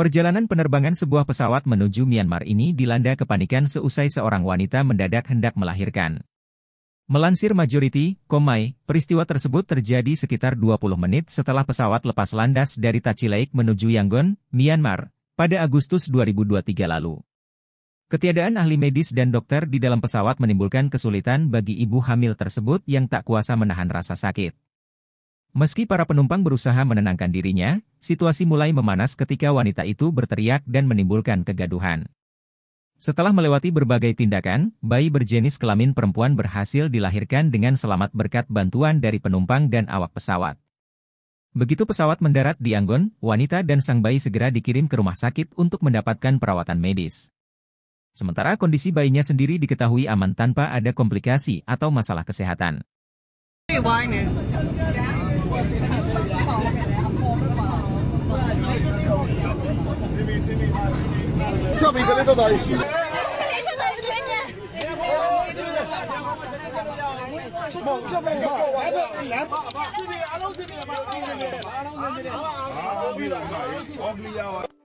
Perjalanan penerbangan sebuah pesawat menuju Myanmar ini dilanda kepanikan seusai seorang wanita mendadak hendak melahirkan. Melansir majority, Komai, peristiwa tersebut terjadi sekitar 20 menit setelah pesawat lepas landas dari Tachilake menuju Yangon, Myanmar, pada Agustus 2023 lalu. Ketiadaan ahli medis dan dokter di dalam pesawat menimbulkan kesulitan bagi ibu hamil tersebut yang tak kuasa menahan rasa sakit. Meski para penumpang berusaha menenangkan dirinya, situasi mulai memanas ketika wanita itu berteriak dan menimbulkan kegaduhan. Setelah melewati berbagai tindakan, bayi berjenis kelamin perempuan berhasil dilahirkan dengan selamat berkat bantuan dari penumpang dan awak pesawat. Begitu pesawat mendarat di Anggon, wanita dan sang bayi segera dikirim ke rumah sakit untuk mendapatkan perawatan medis. Sementara kondisi bayinya sendiri diketahui aman tanpa ada komplikasi atau masalah kesehatan. Hey, ကျော်ပြီးကလေးတော့တာရှိတယ်မဟုတ်ပြပေးပါအဲ့ဒါလမ်းစီမီအလုံးစီမီပါအလုံးစီမီပါအလုံးစီမီပါအော်ဘီလာအော်ဘီလာ